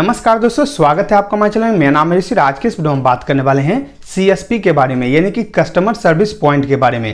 नमस्कार दोस्तों स्वागत है आपका हमारे चैनल में मेरा नाम है ऋषि आज के इस वीडियो में बात करने वाले हैं सी के बारे में यानी कि कस्टमर सर्विस पॉइंट के बारे में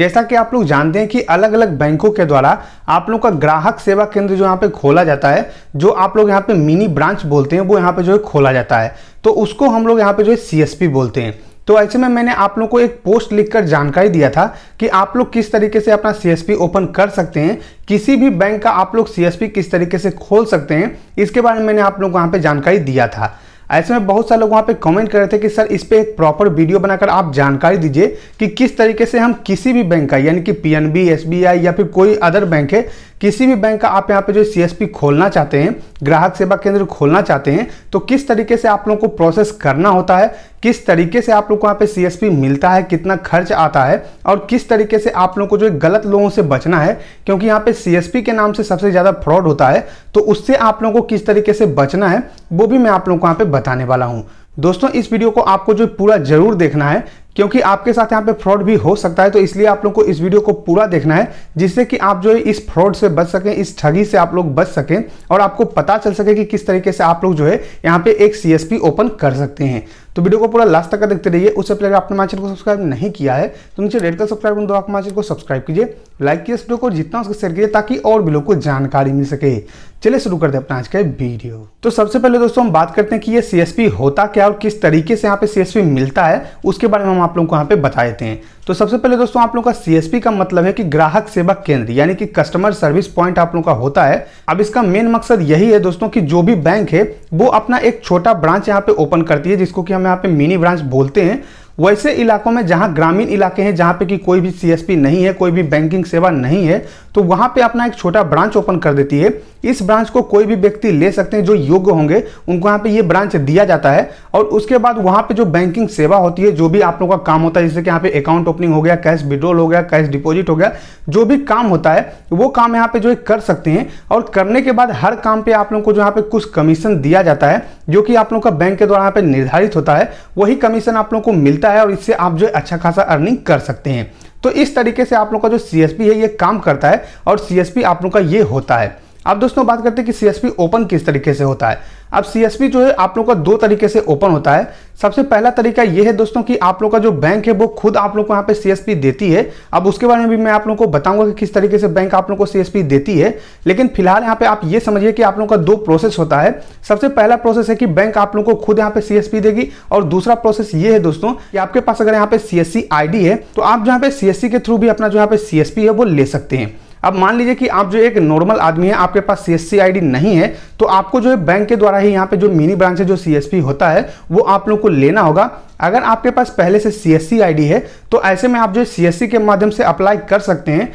जैसा कि आप लोग जानते हैं कि अलग अलग बैंकों के द्वारा आप लोगों का ग्राहक सेवा केंद्र जो यहाँ पे खोला जाता है जो आप लोग यहाँ पे मिनी ब्रांच बोलते हैं वो यहाँ पे जो है खोला जाता है तो उसको हम लोग यहाँ पे जो है सीएसपी बोलते हैं तो ऐसे में मैंने आप लोग को एक पोस्ट लिखकर जानकारी दिया था कि आप लोग किस तरीके से अपना सी ओपन कर सकते हैं किसी भी बैंक का आप लोग सी किस तरीके से खोल सकते हैं इसके बारे में मैंने आप लोग को वहाँ पर जानकारी दिया था ऐसे में बहुत सारे लोग वहाँ पे कमेंट कर रहे थे कि सर इस पर एक प्रॉपर वीडियो बनाकर आप जानकारी दीजिए कि किस तरीके से हम किसी भी बैंक का यानी कि पीएनबी एसबीआई या फिर कोई अदर बैंक है किसी भी बैंक का आप यहाँ पे जो सीएसपी खोलना चाहते हैं ग्राहक सेवा केंद्र खोलना चाहते हैं तो किस तरीके से आप लोगों को प्रोसेस करना होता है किस तरीके से आप लोग को यहाँ पे सीएसपी मिलता है कितना खर्च आता है और किस तरीके से आप लोगों को जो गलत लोगों से बचना है क्योंकि यहाँ पे सीएसपी के नाम से सबसे ज़्यादा फ्रॉड होता है तो उससे आप लोगों को किस तरीके से बचना है वो भी मैं आप लोग को यहाँ पे बताने वाला हूँ दोस्तों इस वीडियो को आपको जो पूरा जरूर देखना है क्योंकि आपके साथ यहाँ पे फ्रॉड भी हो सकता है तो इसलिए आप लोग को इस वीडियो को पूरा देखना है जिससे कि आप जो है इस फ्रॉड से बच सकें इस ठगी से आप लोग बच सकें और आपको पता चल सके कि किस तरीके से आप लोग जो है यहाँ पे एक सी ओपन कर सकते हैं तो वीडियो को पूरा लास्ट तक देखते रहिए उससे पहले अगर आपने माचन को सब्सक्राइब नहीं किया है तो नीचे रेड का सब्सक्राइब दो आप माचन को सब्सक्राइब कीजिए लाइक कीजिए इस वीडियो को जितना उसको शेयर कीजिए ताकि और भी लोग को जानकारी मिल सके चलिए शुरू करते हैं अपना आज का वीडियो तो सबसे पहले दोस्तों हम बात करते हैं कि ये सीएसपी होता क्या और किस तरीके से यहाँ पे सीएसपी मिलता है उसके बारे में हम आप लोग को यहाँ पे बता देते हैं तो सबसे पहले दोस्तों आप लोग का सीएसपी का मतलब है कि ग्राहक सेवा केंद्र यानी कि कस्टमर सर्विस पॉइंट आप लोग का होता है अब इसका मेन मकसद यही है दोस्तों की जो भी बैंक है वो अपना एक छोटा ब्रांच यहाँ पे ओपन करती है जिसको कि हम यहाँ पे मिनी ब्रांच बोलते हैं वैसे इलाकों में जहां ग्रामीण इलाके हैं जहां पे कि कोई भी सीएसपी नहीं है कोई भी बैंकिंग सेवा नहीं है तो वहां पे अपना एक छोटा ब्रांच ओपन कर देती है इस ब्रांच को कोई भी व्यक्ति ले सकते हैं जो योग्य होंगे उनको यहाँ पे ये ब्रांच दिया जाता है और उसके बाद वहां पे जो बैंकिंग सेवा होती है जो भी आप लोगों का काम होता है जैसे कि यहाँ पे अकाउंट ओपनिंग हो गया कैश विड्रोल हो गया कैश डिपॉजिट हो गया जो भी काम होता है वो काम यहाँ पे जो है कर सकते हैं और करने के बाद हर काम पे आप लोगों को जो यहाँ पे कुछ कमीशन दिया जाता है जो कि आप लोगों का बैंक के द्वारा यहाँ पे निर्धारित होता है वही कमीशन आप लोगों को मिलता मिलता है और इससे आप जो अच्छा खासा अर्निंग कर सकते हैं तो इस तरीके से आप लोग का जो सी है ये काम करता है और सी आप लोग का ये होता है अब दोस्तों बात करते हैं कि सी ओपन किस तरीके से होता है अब सी जो है आप लोग का दो तरीके से ओपन होता है सबसे पहला तरीका यह है दोस्तों कि आप लोग का जो बैंक है वो खुद आप लोग को यहाँ पे सी देती है अब उसके बारे में भी मैं आप लोग को बताऊंगा कि किस तरीके से बैंक आप लोग को सी देती है लेकिन फिलहाल यहाँ पे आप ये समझिए कि आप लोग का दो प्रोसेस होता है सबसे पहला प्रोसेस है कि बैंक आप लोग को खुद यहाँ पे सी देगी और दूसरा प्रोसेस ये है दोस्तों कि आपके पास अगर यहाँ पे सी एस है तो आप जहाँ पे सी के थ्रू भी अपना जो यहाँ पे सी है वो ले सकते हैं अब मान लीजिए कि आप जो एक नॉर्मल आदमी है आपके पास सी आईडी नहीं है तो आपको जो है बैंक के द्वारा ही यहाँ पे जो मिनी ब्रांच है जो सी होता है वो आप लोग को लेना होगा अगर आपके पास पहले से सी एस डी है तो ऐसे में आप जो सी एस के माध्यम से अप्लाई कर सकते हैं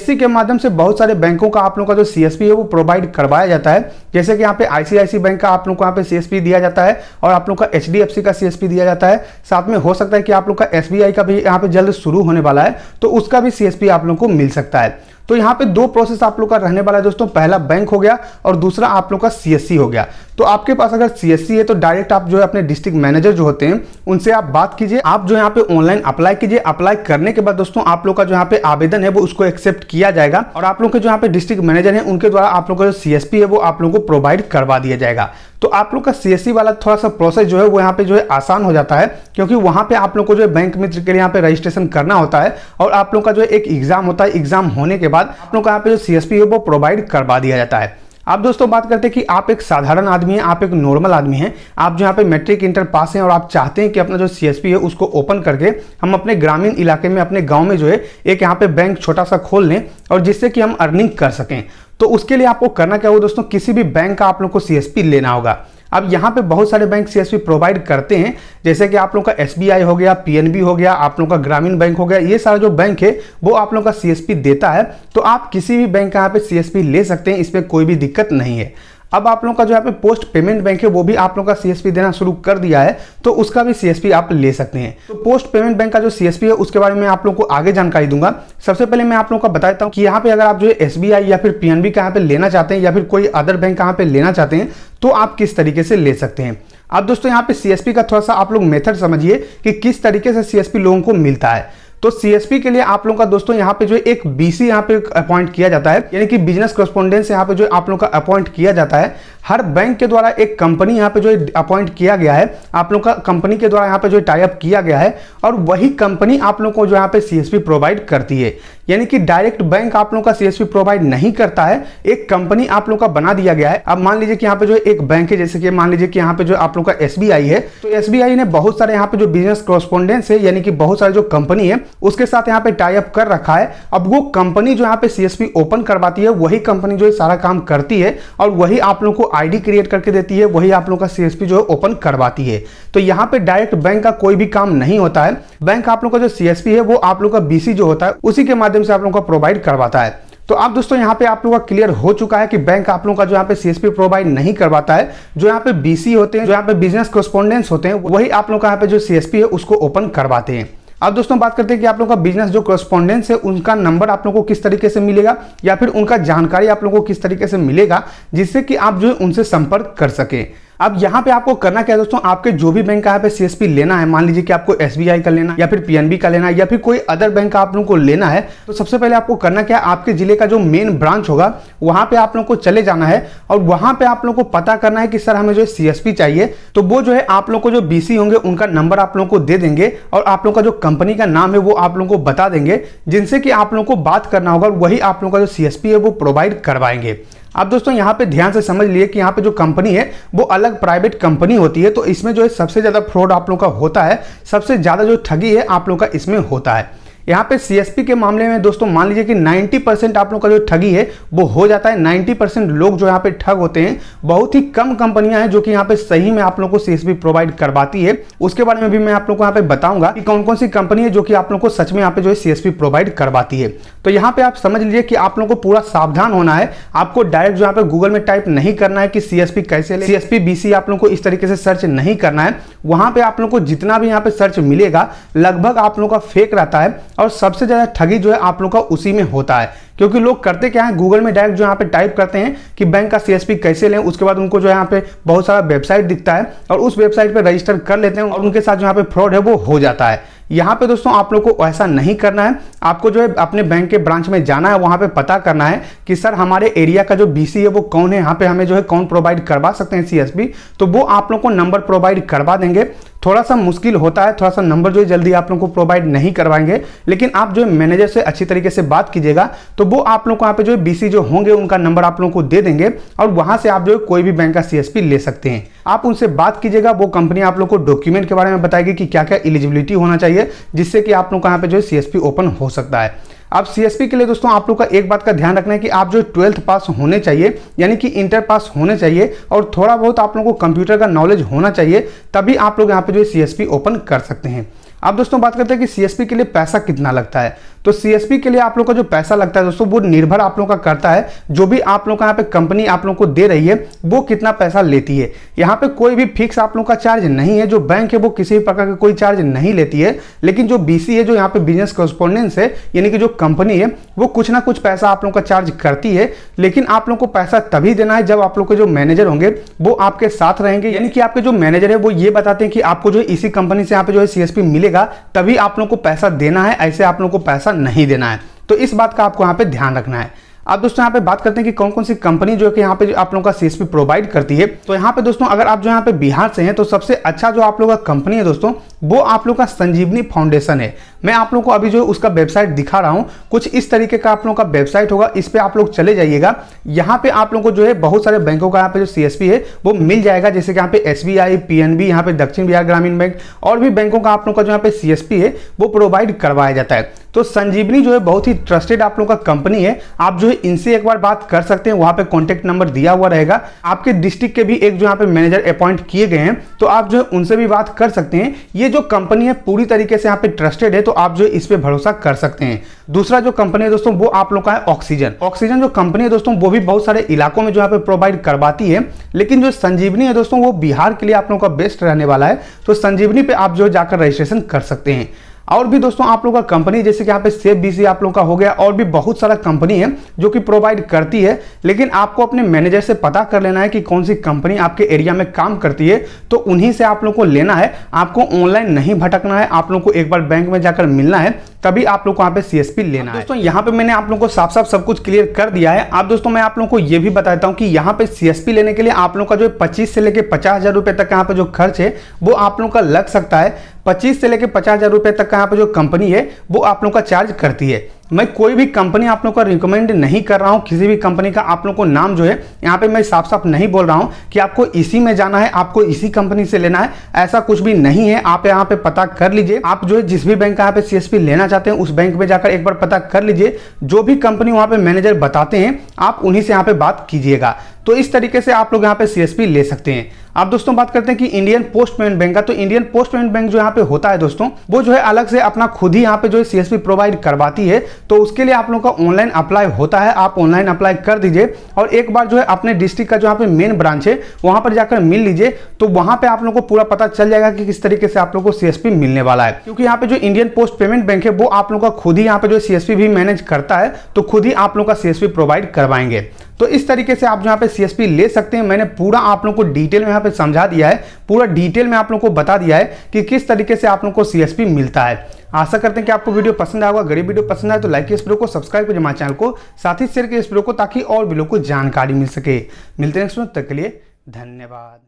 सी के माध्यम से बहुत सारे बैंकों का आप लोगों का जो सी एस है वो प्रोवाइड करवाया जाता है जैसे कि यहाँ पे आईसीआईसी बैंक का आप लोग को यहाँ पे सी दिया जाता है और आप लोग का एच का सी दिया जाता है साथ में हो सकता है कि आप लोग का एस का भी यहाँ पे जल्द शुरू होने वाला है तो उसका भी सी आप लोग को मिल सकता है तो यहाँ पे दो प्रोसेस आप लोग का रहने वाला है दोस्तों पहला बैंक हो गया और दूसरा आप लोग का सी हो गया तो आपके पास अगर सी है तो डायरेक्ट आप जो है अपने डिस्ट्रिक्ट मैनेजर जो होते हैं उनसे उनसे आप बात कीजिए आप जो यहाँ पे ऑनलाइन अप्लाई कीजिए अप्लाई करने के बाद दोस्तों आप लोग का जो यहाँ पे आवेदन है वो उसको एक्सेप्ट किया जाएगा और आप लोग के जो यहाँ पे डिस्ट्रिक्ट मैनेजर है उनके द्वारा आप लोग का जो सी है वो आप लोग को प्रोवाइड करवा दिया जाएगा तो आप लोग का सी वाला थोड़ा सा प्रोसेस जो है वो यहाँ पे जो है आसान हो जाता है क्योंकि वहाँ पे आप लोग को जो है बैंक मित्र के लिए यहाँ पे रजिस्ट्रेशन करना होता है और आप लोग का जो है एक एग्जाम होता है एग्जाम होने के बाद आप लोग का यहाँ पे जो सी है वो प्रोवाइड करवा दिया जाता है आप दोस्तों बात करते हैं कि आप एक साधारण आदमी हैं आप एक नॉर्मल आदमी हैं आप जो यहाँ पे मैट्रिक इंटर पास हैं और आप चाहते हैं कि अपना जो पी है उसको ओपन करके हम अपने ग्रामीण इलाके में अपने गांव में जो है एक यहाँ पे बैंक छोटा सा खोल लें और जिससे कि हम अर्निंग कर सकें तो उसके लिए आपको करना क्या होगा दोस्तों किसी भी बैंक का आप लोग को पी लेना होगा अब यहाँ पे बहुत सारे बैंक सी प्रोवाइड करते हैं जैसे कि आप लोग का एस हो गया पी हो गया आप लोग का ग्रामीण बैंक हो गया ये सारा जो बैंक है वो आप लोग का सी देता है तो आप किसी भी बैंक यहाँ पे सी ले सकते हैं इसमें कोई भी दिक्कत नहीं है अब आप लोगों का जो यहाँ पे पोस्ट पेमेंट बैंक है वो भी आप लोगों का सीएसपी देना शुरू कर दिया है तो उसका भी सीएसपी आप ले सकते हैं तो पोस्ट पेमेंट बैंक का जो सीएसपी है उसके बारे में आप लोगों को आगे जानकारी दूंगा सबसे पहले मैं आप लोगों का बता देता हूँ कि यहाँ पे अगर आप जो है एस या फिर पीएनबी का यहाँ पे लेना चाहते हैं या फिर कोई अदर बैंक कहाँ पे लेना चाहते हैं तो आप किस तरीके से ले सकते हैं अब दोस्तों यहाँ पे सीएसपी का थोड़ा सा आप लोग मेथड समझिए कि किस तरीके से सीएसपी लोगों को मिलता है तो सीएसपी के लिए आप लोग का दोस्तों यहाँ पे जो एक बीसी यहाँ पे अपॉइंट किया जाता है यानी कि बिजनेस करस्पोंडेंस यहाँ पे जो आप लोग का अपॉइंट किया जाता है हर बैंक के द्वारा एक कंपनी यहाँ पे जो अपॉइंट किया गया है आप लोग का कंपनी के द्वारा यहाँ पे जो टाइप किया गया है और वही कंपनी आप लोग को जो यहाँ पे सीएसपी प्रोवाइड करती है यानी कि डायरेक्ट बैंक आप लोग का सी प्रोवाइड नहीं करता है एक कंपनी आप लोग का बना दिया गया है अब मान लीजिए कि यहाँ पे जो एक बैंक है जैसे कि मान लीजिए कि यहाँ पे जो आप लोग का एस है तो एस ने बहुत सारे यहाँ पे जो बिजनेस क्रॉस्पोंडेंस है यानी कि बहुत सारे जो कंपनी है उसके साथ यहाँ पे टाइप कर रखा है अब वो कंपनी जो यहाँ पे सीएसपी ओपन करवाती है वही कंपनी जो सारा काम करती है और वही आप लोग को आईडी क्रिएट करके देती है वही आप लोगों का सीएसपी जो है ओपन करवाती है तो यहाँ पे डायरेक्ट बैंक का कोई भी काम नहीं होता है बैंक आप लोग का जो सीएसपी है वो आप लोग का बीसी जो होता है उसी के माध्यम से आप लोगों का प्रोवाइड करवाता है तो आप दोस्तों यहाँ पे आप लोगों का क्लियर हो चुका है कि बैंक आप लोगों का जो यहाँ पे सीएसपी प्रोवाइड नहीं करवाता है जो यहाँ पे बीसी होते हैं जो यहाँ पे बिजनेस कोस्पोंडेंस होते हैं वही आप लोग का यहाँ पे जो सीएसपी है उसको ओपन करवाते हैं अब दोस्तों बात करते हैं कि आप लोगों का बिजनेस जो करस्पॉन्डेंस है उनका नंबर आप लोगों को किस तरीके से मिलेगा या फिर उनका जानकारी आप लोगों को किस तरीके से मिलेगा जिससे कि आप जो है उनसे संपर्क कर सकें अब यहाँ पे आपको करना क्या है दोस्तों आपके जो भी बैंक का यहाँ पे सीएसपी लेना है मान लीजिए कि आपको एसबीआई का लेना या फिर पीएनबी का लेना या फिर कोई अदर बैंक का आप लोगों को लेना है तो सबसे पहले आपको करना क्या है आपके जिले का जो मेन ब्रांच होगा वहां पे आप लोग को चले जाना है और वहां पे आप लोग को पता करना है कि सर हमें जो है सीएसपी चाहिए तो वो जो है आप लोग को जो बीसी होंगे उनका नंबर आप लोग को दे देंगे और आप लोगों का जो कंपनी का नाम है वो आप लोग को बता देंगे जिनसे कि आप लोगों को बात करना होगा वही आप लोग का जो सी है वो प्रोवाइड करवाएंगे आप दोस्तों यहाँ पे ध्यान से समझ लिए कि यहाँ पे जो कंपनी है वो अलग प्राइवेट कंपनी होती है तो इसमें जो है सबसे ज़्यादा फ्रॉड आप लोगों का होता है सबसे ज़्यादा जो ठगी है आप लोगों का इसमें होता है यहाँ पे सीएसपी के मामले में दोस्तों मान लीजिए कि 90 परसेंट आप लोग का जो ठगी है वो हो जाता है 90 परसेंट लोग जो यहाँ पे ठग होते हैं बहुत ही कम कंपनियां हैं जो कि यहाँ पे सही में आप लोग को सीएसपी प्रोवाइड करवाती है उसके बारे में भी मैं आप लोग को यहाँ पे बताऊंगा कि कौन कौन सी कंपनी है जो कि आप लोग को सच में यहाँ पे जो है सीएसपी प्रोवाइड करवाती है तो यहाँ पे आप समझ लीजिए कि आप लोग को पूरा सावधान होना है आपको डायरेक्ट जो यहाँ पे गूगल में टाइप नहीं करना है कि सीएसपी कैसे सीएसपी बीसी आप लोग को इस तरीके से सर्च नहीं करना है वहां पे आप लोग को जितना भी यहाँ पे सर्च मिलेगा लगभग आप लोग का फेक रहता है और सबसे ज़्यादा ठगी जो है आप लोग का उसी में होता है क्योंकि लोग करते क्या है गूगल में डायरेक्ट जो यहाँ पे टाइप करते हैं कि बैंक का सी कैसे लें उसके बाद उनको जो यहाँ पे बहुत सारा वेबसाइट दिखता है और उस वेबसाइट पर रजिस्टर कर लेते हैं और उनके साथ जो यहाँ पे फ्रॉड है वो हो जाता है यहाँ पे दोस्तों आप लोग को ऐसा नहीं करना है आपको जो है अपने बैंक के ब्रांच में जाना है वहाँ पे पता करना है कि सर हमारे एरिया का जो बीसी है वो कौन है यहाँ पे हमें जो है कौन प्रोवाइड करवा सकते हैं सीएसबी तो वो आप लोग को नंबर प्रोवाइड करवा देंगे थोड़ा सा मुश्किल होता है थोड़ा सा नंबर जो है जल्दी आप लोग को प्रोवाइड नहीं करवाएंगे लेकिन आप जो है मैनेजर से अच्छी तरीके से बात कीजिएगा तो वो आप लोग को यहाँ पे जो है बीसी जो होंगे उनका नंबर आप लोगों को दे देंगे और वहां से आप जो है कोई भी बैंक का सीएसपी ले सकते हैं आप उनसे बात कीजिएगा वो कंपनी आप लोग को डॉक्यूमेंट के बारे में बताएगी कि क्या क्या एलिजिबिलिटी होना चाहिए जिससे कि आप लोग का यहाँ पे जो है सीएसपी ओपन हो सकता है अब सी के लिए दोस्तों आप लोग का एक बात का ध्यान रखना है कि आप जो ट्वेल्थ पास होने चाहिए यानी कि इंटर पास होने चाहिए और थोड़ा बहुत आप लोग को कंप्यूटर का नॉलेज होना चाहिए तभी आप लोग यहाँ पे जो है सी ओपन कर सकते हैं अब दोस्तों बात करते हैं कि सीएसपी के लिए पैसा कितना लगता है तो सीएसपी के लिए आप लोग का जो पैसा लगता है दोस्तों वो निर्भर आप लोग का करता है जो भी आप लोग का यहाँ पे कंपनी आप लोग को दे रही है वो कितना पैसा लेती है यहाँ पे कोई भी फिक्स आप लोग का चार्ज नहीं है जो बैंक है वो किसी भी प्रकार का कोई चार्ज नहीं लेती है लेकिन जो बीसी है जो यहाँ पे बिजनेस कॉरस्पॉन्डेंस है यानी कि जो कंपनी है वो कुछ ना कुछ पैसा आप लोग का चार्ज करती है लेकिन आप लोग को पैसा तभी देना है जब आप लोग के जो मैनेजर होंगे वो आपके साथ रहेंगे यानी कि आपके जो मैनेजर है वो ये बताते हैं कि आपको जो इसी कंपनी से यहाँ पे जो है सीएसपी मिलेगा तभी आप लोग को पैसा देना है ऐसे आप लोग को पैसा नहीं देना है तो इस बात का आपको यहाँ पे ध्यान रखना है अब दोस्तों यहाँ पे बात करते हैं कि कौन कौन सी कंपनी जो कि यहाँ पे आप लोगों का सीएसपी प्रोवाइड करती है तो यहाँ पे दोस्तों अगर आप जो यहाँ पे बिहार से हैं तो सबसे अच्छा जो आप लोगों का कंपनी है दोस्तों वो आप लोग का संजीवनी फाउंडेशन है मैं आप लोगों को अभी जो उसका वेबसाइट दिखा रहा हूँ कुछ इस तरीके का आप लोगों का वेबसाइट होगा इस पर आप लोग चले जाइएगा यहाँ पे आप लोगों को जो है बहुत सारे बैंकों का यहाँ पे जो सी है वो मिल जाएगा जैसे कि यहाँ पे S B I P N B यहाँ पे दक्षिण बिहार ग्रामीण बैंक और भी बैंकों का आप लोग का जो यहाँ पे सीएसपी है वो प्रोवाइड करवाया जाता है तो संजीवनी जो है बहुत ही ट्रस्टेड आप लोग का कंपनी है आप जो है इनसे एक बार बात कर सकते हैं वहां पे कॉन्टेक्ट नंबर दिया हुआ रहेगा आपके डिस्ट्रिक्ट के भी एक जो यहाँ पे मैनेजर अपॉइंट किए गए हैं तो आप जो है उनसे भी बात कर सकते हैं ये जो कंपनी है पूरी तरीके से यहाँ पे ट्रस्टेड है तो आप जो है इस पर भरोसा कर सकते हैं दूसरा जो कंपनी है दोस्तों वो आप लोग का है ऑक्सीजन ऑक्सीजन जो कंपनी है दोस्तों वो भी बहुत सारे इलाकों में जो यहाँ पे प्रोवाइड करवाती है लेकिन जो संजीवनी है दोस्तों वो बिहार के लिए आप लोगों का बेस्ट रहने वाला है तो संजीवनी पे आप जो जाकर रजिस्ट्रेशन कर सकते हैं और भी दोस्तों आप लोगों का कंपनी जैसे कि यहाँ पे सेफ बीसी आप लोगों का हो गया और भी बहुत सारा कंपनी है जो कि प्रोवाइड करती है लेकिन आपको अपने मैनेजर से पता कर लेना है कि कौन सी कंपनी आपके एरिया में काम करती है तो उन्हीं से आप लोग को लेना है आपको ऑनलाइन नहीं भटकना है आप लोग को एक बार बैंक में जाकर मिलना है तभी आप लोग को यहाँ पे सीएसपी लेना है दोस्तों यहाँ पे मैंने आप लोग को साफ साफ सब कुछ क्लियर कर दिया है आप दोस्तों मैं आप लोग को ये भी बताता हूँ कि यहाँ पे सीएसपी लेने के लिए आप लोग का जो पच्चीस से लेकर पचास हजार तक यहाँ पे जो खर्च है वो आप लोगों का लग सकता है पच्चीस से लेकर पचास हजार तक का यहाँ पे जो कंपनी है वो आप लोगों का चार्ज करती है मैं कोई भी कंपनी आप लोग का रिकमेंड नहीं कर रहा हूँ किसी भी कंपनी का आप लोग को नाम जो है यहाँ पे मैं साफ साफ नहीं बोल रहा हूँ कि आपको इसी में जाना है आपको इसी कंपनी से लेना है ऐसा कुछ भी नहीं है आप यहाँ पे पता कर लीजिए आप जो है जिस भी बैंक का यहाँ पे सी लेना चाहते हैं उस बैंक में जाकर एक बार पता कर लीजिए जो भी कंपनी वहाँ पे मैनेजर बताते हैं आप उन्हीं से यहाँ पे बात कीजिएगा तो इस तरीके से आप लोग यहाँ पे सीएसपी ले सकते हैं आप दोस्तों बात करते हैं कि इंडियन पोस्ट पेमेंट बैंक का तो इंडियन पोस्ट पेमेंट बैंक जो यहाँ पे होता है दोस्तों वो जो है अलग से अपना खुद ही यहाँ पे जो है सीएसपी प्रोवाइड करवाती है तो उसके लिए आप लोगों का ऑनलाइन अप्लाई होता है आप ऑनलाइन अप्लाई कर दीजिए और एक बार जो है अपने डिस्ट्रिक्ट का जो यहाँ पे मेन ब्रांच है वहाँ पर जाकर मिल लीजिए तो वहाँ पे आप लोग को पूरा पता चल जाएगा कि किस तरीके से आप लोग को सीएसपी मिलने वाला है क्योंकि यहाँ पे जो इंडियन पोस्ट पेमेंट बैंक है वो आप लोग का खुद ही यहाँ पे जो सीएसपी भी मैनेज करता है तो खुद ही आप लोग का सीएसपी प्रोवाइड करवाएंगे तो इस तरीके से आप यहाँ पे सी ले सकते हैं मैंने पूरा आप लोग को डिटेल में यहाँ पे समझा दिया है पूरा डिटेल में आप लोग को बता दिया है कि किस तरीके से आप लोग को सी मिलता है आशा करते हैं कि आपको वीडियो पसंद आएगा गरीब वीडियो पसंद आए तो लाइक इस वीडियो को सब्सक्राइब करिए हमारे चैनल को साथ ही शेयर कीजिए इस वीडियो को ताकि और भी लोग को जानकारी मिल सके मिलते हैं तक के लिए धन्यवाद